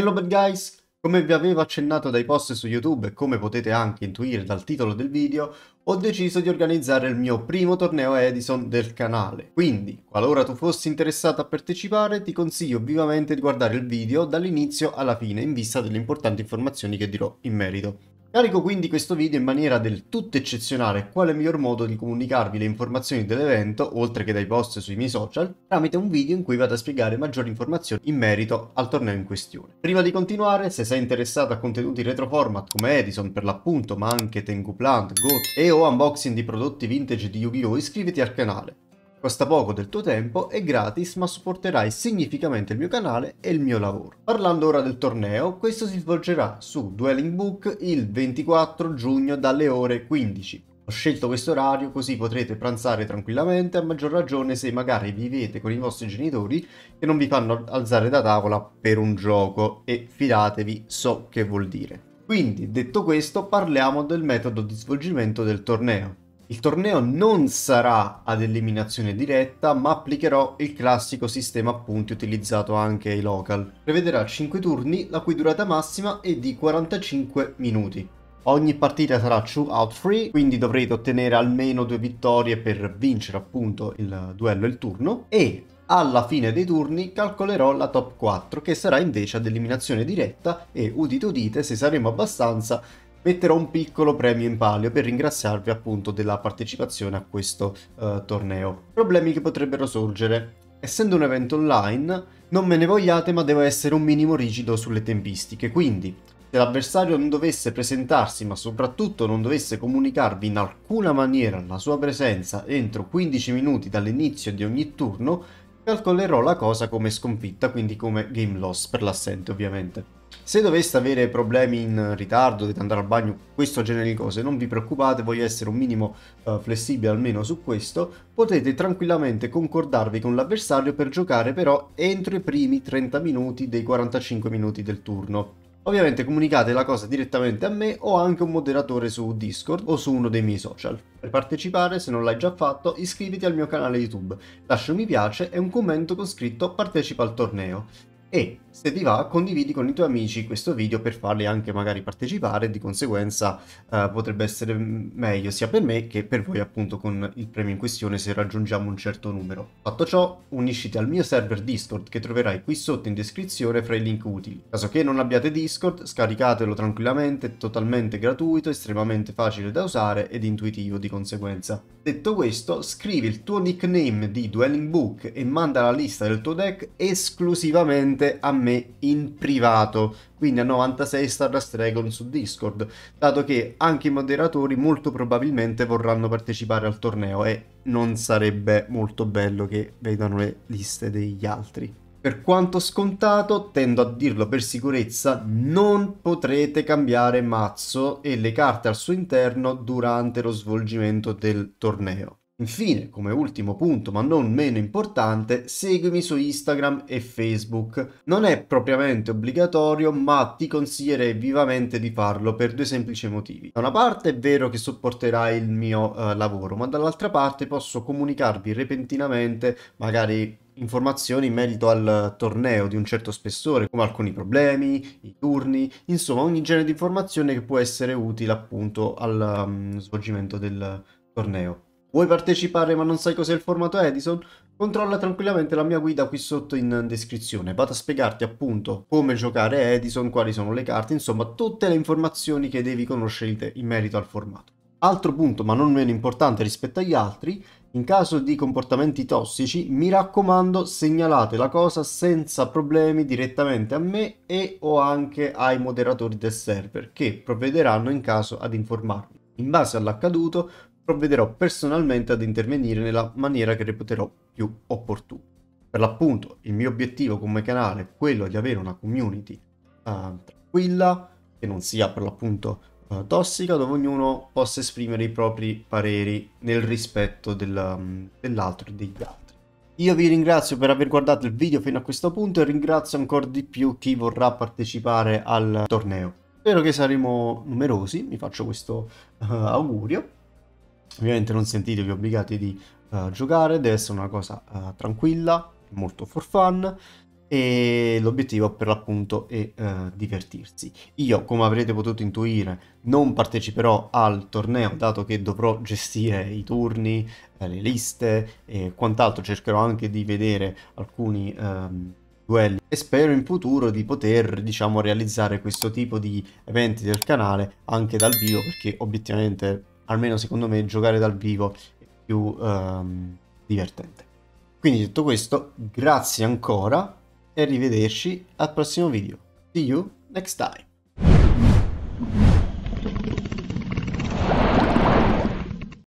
Hello bad guys! Come vi avevo accennato dai post su YouTube e come potete anche intuire dal titolo del video, ho deciso di organizzare il mio primo torneo Edison del canale. Quindi, qualora tu fossi interessato a partecipare, ti consiglio vivamente di guardare il video dall'inizio alla fine in vista delle importanti informazioni che dirò in merito. Carico quindi questo video in maniera del tutto eccezionale, quale miglior modo di comunicarvi le informazioni dell'evento, oltre che dai post sui miei social, tramite un video in cui vado a spiegare maggiori informazioni in merito al torneo in questione. Prima di continuare, se sei interessato a contenuti retroformat come Edison per l'appunto, ma anche Tengu Plant, Goat e o unboxing di prodotti vintage di Yu-Gi-Oh! iscriviti al canale. Costa poco del tuo tempo, è gratis ma supporterai significativamente il mio canale e il mio lavoro. Parlando ora del torneo, questo si svolgerà su Dwelling Book il 24 giugno dalle ore 15. Ho scelto questo orario così potrete pranzare tranquillamente, a maggior ragione se magari vivete con i vostri genitori che non vi fanno alzare da tavola per un gioco e fidatevi, so che vuol dire. Quindi, detto questo, parliamo del metodo di svolgimento del torneo. Il torneo non sarà ad eliminazione diretta, ma applicherò il classico sistema punti utilizzato anche ai local. Prevederà 5 turni, la cui durata massima è di 45 minuti. Ogni partita sarà 2 out 3, quindi dovrete ottenere almeno due vittorie per vincere appunto il duello e il turno. E alla fine dei turni calcolerò la top 4, che sarà invece ad eliminazione diretta e udite udite, se saremo abbastanza, metterò un piccolo premio in palio per ringraziarvi appunto della partecipazione a questo uh, torneo. Problemi che potrebbero sorgere. Essendo un evento online, non me ne vogliate ma devo essere un minimo rigido sulle tempistiche, quindi se l'avversario non dovesse presentarsi ma soprattutto non dovesse comunicarvi in alcuna maniera la sua presenza entro 15 minuti dall'inizio di ogni turno, calcolerò la cosa come sconfitta, quindi come game loss per l'assente ovviamente. Se doveste avere problemi in ritardo, dovete andare al bagno, questo genere di cose, non vi preoccupate, voglio essere un minimo uh, flessibile almeno su questo, potete tranquillamente concordarvi con l'avversario per giocare però entro i primi 30 minuti dei 45 minuti del turno. Ovviamente comunicate la cosa direttamente a me o anche un moderatore su Discord o su uno dei miei social. Per partecipare, se non l'hai già fatto, iscriviti al mio canale YouTube, lascia un mi piace e un commento con scritto partecipa al torneo. E se ti va, condividi con i tuoi amici questo video per farli anche magari partecipare, di conseguenza eh, potrebbe essere meglio sia per me che per voi appunto con il premio in questione se raggiungiamo un certo numero. Fatto ciò, unisciti al mio server Discord che troverai qui sotto in descrizione fra i link utili. Caso che non abbiate Discord, scaricatelo tranquillamente, è totalmente gratuito, estremamente facile da usare ed intuitivo di conseguenza. Detto questo, scrivi il tuo nickname di Dwelling Book e manda la lista del tuo deck esclusivamente a me me in privato, quindi a 96 Stardust Dragon su Discord, dato che anche i moderatori molto probabilmente vorranno partecipare al torneo e non sarebbe molto bello che vedano le liste degli altri. Per quanto scontato, tendo a dirlo per sicurezza, non potrete cambiare mazzo e le carte al suo interno durante lo svolgimento del torneo. Infine, come ultimo punto, ma non meno importante, seguimi su Instagram e Facebook. Non è propriamente obbligatorio, ma ti consiglierei vivamente di farlo per due semplici motivi. Da una parte è vero che supporterai il mio eh, lavoro, ma dall'altra parte posso comunicarvi repentinamente, magari informazioni in merito al torneo di un certo spessore, come alcuni problemi, i turni, insomma ogni genere di informazione che può essere utile appunto al um, svolgimento del torneo. Vuoi partecipare ma non sai cos'è il formato Edison? Controlla tranquillamente la mia guida qui sotto in descrizione. Vado a spiegarti appunto come giocare Edison, quali sono le carte, insomma tutte le informazioni che devi conoscere in merito al formato. Altro punto, ma non meno importante rispetto agli altri, in caso di comportamenti tossici, mi raccomando, segnalate la cosa senza problemi direttamente a me e o anche ai moderatori del server che provvederanno in caso ad informarmi. In base all'accaduto provvederò personalmente ad intervenire nella maniera che reputerò più opportuna. Per l'appunto, il mio obiettivo come canale è quello di avere una community uh, tranquilla, che non sia per l'appunto uh, tossica, dove ognuno possa esprimere i propri pareri nel rispetto del, um, dell'altro e degli altri. Io vi ringrazio per aver guardato il video fino a questo punto e ringrazio ancora di più chi vorrà partecipare al torneo. Spero che saremo numerosi, mi faccio questo uh, augurio Ovviamente non sentitevi obbligati di uh, giocare, deve essere una cosa uh, tranquilla, molto for fun e l'obiettivo per l'appunto è uh, divertirsi. Io, come avrete potuto intuire, non parteciperò al torneo dato che dovrò gestire i turni, le liste e quant'altro, cercherò anche di vedere alcuni um, duelli e spero in futuro di poter, diciamo, realizzare questo tipo di eventi del canale anche dal vivo perché obiettivamente almeno secondo me giocare dal vivo è più um, divertente. Quindi detto questo, grazie ancora e arrivederci al prossimo video. See you next time.